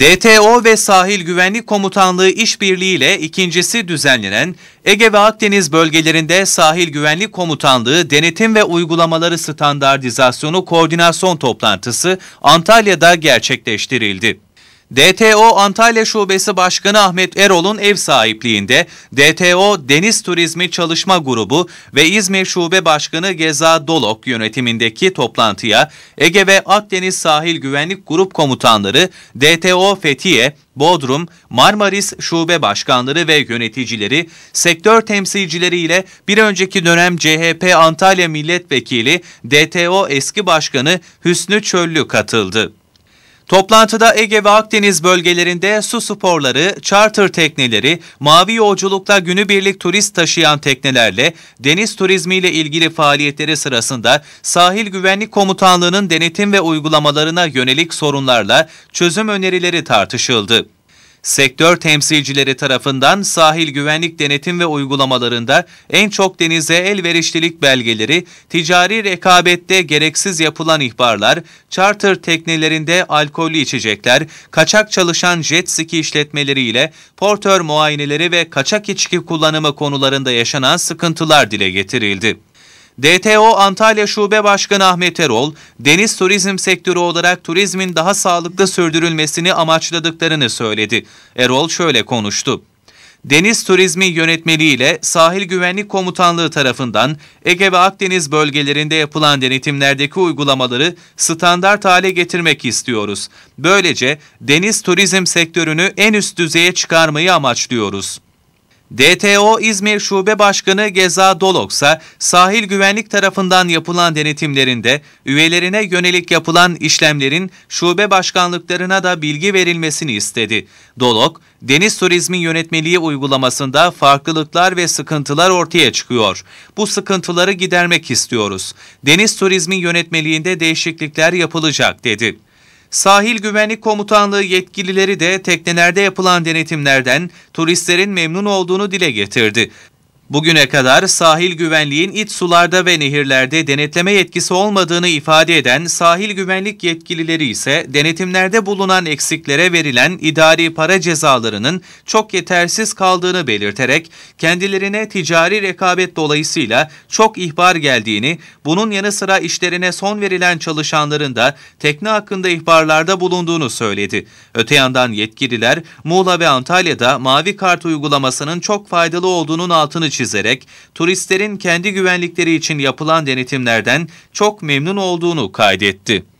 DTO ve Sahil Güvenlik Komutanlığı işbirliği ile ikincisi düzenlenen Ege ve Akdeniz bölgelerinde Sahil Güvenlik Komutanlığı Denetim ve Uygulamaları Standartizasyonu Koordinasyon Toplantısı Antalya'da gerçekleştirildi. DTO Antalya Şubesi Başkanı Ahmet Erol'un ev sahipliğinde DTO Deniz Turizmi Çalışma Grubu ve İzmir Şube Başkanı Geza Dolok yönetimindeki toplantıya Ege ve Akdeniz Sahil Güvenlik Grup Komutanları, DTO Fethiye, Bodrum, Marmaris Şube Başkanları ve yöneticileri, sektör temsilcileriyle bir önceki dönem CHP Antalya Milletvekili DTO Eski Başkanı Hüsnü Çöllü katıldı. Toplantıda Ege ve Akdeniz bölgelerinde su sporları, charter tekneleri, mavi yolculukla günübirlik turist taşıyan teknelerle deniz turizmiyle ilgili faaliyetleri sırasında Sahil Güvenlik Komutanlığı'nın denetim ve uygulamalarına yönelik sorunlarla çözüm önerileri tartışıldı. Sektör temsilcileri tarafından sahil güvenlik denetim ve uygulamalarında en çok denize elverişlilik belgeleri, ticari rekabette gereksiz yapılan ihbarlar, charter teknelerinde alkollü içecekler, kaçak çalışan jet ski işletmeleriyle portör muayeneleri ve kaçak içki kullanımı konularında yaşanan sıkıntılar dile getirildi. DTO Antalya Şube Başkanı Ahmet Erol, deniz turizm sektörü olarak turizmin daha sağlıklı sürdürülmesini amaçladıklarını söyledi. Erol şöyle konuştu. Deniz Turizmi Yönetmeliği ile Sahil Güvenlik Komutanlığı tarafından Ege ve Akdeniz bölgelerinde yapılan denetimlerdeki uygulamaları standart hale getirmek istiyoruz. Böylece deniz turizm sektörünü en üst düzeye çıkarmayı amaçlıyoruz. DTO İzmir Şube Başkanı Geza Doloksa, sahil güvenlik tarafından yapılan denetimlerinde üyelerine yönelik yapılan işlemlerin şube başkanlıklarına da bilgi verilmesini istedi. Dolok, deniz turizmin yönetmeliği uygulamasında farklılıklar ve sıkıntılar ortaya çıkıyor. Bu sıkıntıları gidermek istiyoruz. Deniz turizmin yönetmeliğinde değişiklikler yapılacak dedi. Sahil Güvenlik Komutanlığı yetkilileri de teknelerde yapılan denetimlerden turistlerin memnun olduğunu dile getirdi. Bugüne kadar sahil güvenliğin iç sularda ve nehirlerde denetleme yetkisi olmadığını ifade eden sahil güvenlik yetkilileri ise denetimlerde bulunan eksiklere verilen idari para cezalarının çok yetersiz kaldığını belirterek kendilerine ticari rekabet dolayısıyla çok ihbar geldiğini, bunun yanı sıra işlerine son verilen çalışanların da tekne hakkında ihbarlarda bulunduğunu söyledi. Öte yandan yetkililer Muğla ve Antalya'da mavi kart uygulamasının çok faydalı olduğunun altını çizerek turistlerin kendi güvenlikleri için yapılan denetimlerden çok memnun olduğunu kaydetti.